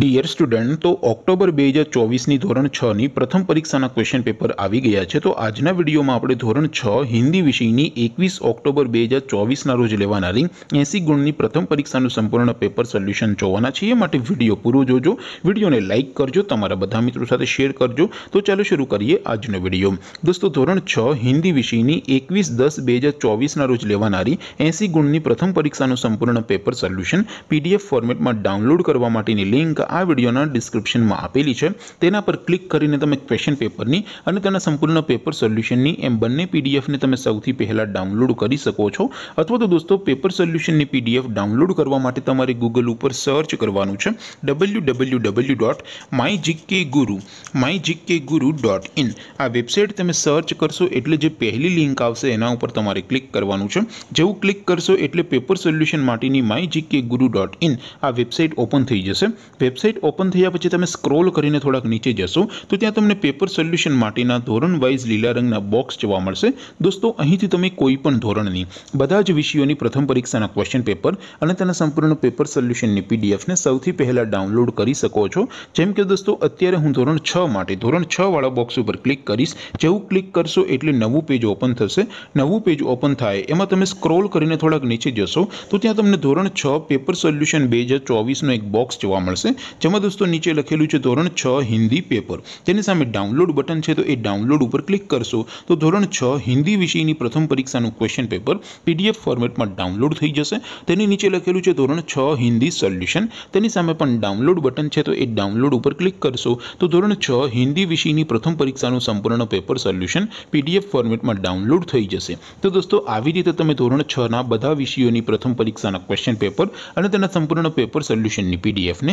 dear student તો October 2024 ની ધોરણ 6 ની પ્રથમ પરીક્ષાના ક્વેશ્ચન પેપર આવી ગયા છે તો આજના વિડિયોમાં આપણે ધોરણ 6 હિન્દી વિષયની 21 ઓક્ટોબર 2024 ના રોજ લેવાનારી 80 ગુણની પ્રથમ પરીક્ષાનું સંપૂર્ણ પેપર સોલ્યુશન જોવાના છે માટે વિડિયો પૂરો જોજો વિડિયોને લાઈક કરજો તમારા બધા મિત્રો સાથે શેર કરજો તો ચાલો શરૂ કરીએ આજનો વિડિયો દોસ્તો ધોરણ 6 હિન્દી વિષયની 21 10 2024 ના રોજ લેવાનારી 80 ગુણની પ્રથમ પરીક્ષાનું સંપૂર્ણ પેપર સોલ્યુશન PDF ફોર્મેટમાં ડાઉનલોડ કરવા માટેની લિંક આ વિડિયોના ડિસ્ક્રિપ્શનમાં આપેલી છે તેના પર ક્લિક કરીને તમે ક્વેશ્ચન પેપરની અને તેના સંપૂર્ણનો પેપર સોલ્યુશનની એમ બંને પીડીએફને તમે સૌથી પહેલા ડાઉનલોડ કરી શકો છો અથવા તો દોસ્તો પેપર સોલ્યુશનની પીડીએફ ડાઉનલોડ કરવા માટે તમારે Google ઉપર સર્ચ કરવાનું છે www.mygkguru.mygkguru.in આ વેબસાઈટ તમે સર્ચ કરશો એટલે જે પહેલી લિંક આવશે તેના ઉપર તમારે ક્લિક કરવાનું છે જેવું ક્લિક કરશો એટલે પેપર સોલ્યુશન માટેની mygkguru.in આ વેબસાઈટ ઓપન થઈ જશે વેબસાઇટ ઓપન થયા પછી તમે સ્ક્રોલ કરીને થોડાક નીચે જશો તો ત્યાં તમને પેપર સોલ્યુશન માટેના ધોરણ વાઇઝ લીલા રંગના બોક્સ જોવા મળશે દોસ્તો અહીંથી તમે કોઈ પણ ધોરણની બધા જ વિષયોની પ્રથમ પરીક્ષાના ક્વેશ્ચન પેપર અને તેના સંપૂર્ણ પેપર સોલ્યુશનની પીડીએફને સૌથી પહેલાં ડાઉનલોડ કરી શકો છો જેમ કે દોસ્તો અત્યારે હું ધોરણ છ માટે ધોરણ છ વાળા બોક્સ ઉપર ક્લિક કરીશ જેવું ક્લિક કરશો એટલે નવું પેજ ઓપન થશે નવું પેજ ઓપન થાય એમાં તમે સ્ક્રોલ કરીને થોડાક નીચે જશો તો ત્યાં તમને ધોરણ છ પેપર સોલ્યુશન બે હજાર ચોવીસનો એક બોક્સ જોવા મળશે જો મિત્રો નીચે લખેલું છે ધોરણ 6 હિન્દી પેપર તેની સામે ડાઉનલોડ બટન છે તો એ ડાઉનલોડ ઉપર ક્લિક કરશો તો ધોરણ 6 હિન્દી વિષયની પ્રથમ પરીક્ષાનું ક્વેશ્ચન પેપર પીડીએફ ફોર્મેટમાં ડાઉનલોડ થઈ જશે તેની નીચે લખેલું છે ધોરણ 6 હિન્દી સોલ્યુશન તેની સામે પણ ડાઉનલોડ બટન છે તો એ ડાઉનલોડ ઉપર ક્લિક કરશો તો ધોરણ 6 હિન્દી વિષયની પ્રથમ પરીક્ષાનું સંપૂર્ણ પેપર સોલ્યુશન પીડીએફ ફોર્મેટમાં ડાઉનલોડ થઈ જશે તો દોસ્તો આવી રીતે તમે ધોરણ 6 ના બધા વિષયોની પ્રથમ પરીક્ષાના ક્વેશ્ચન પેપર અને તેના સંપૂર્ણના પેપર સોલ્યુશનની પીડીએફ ને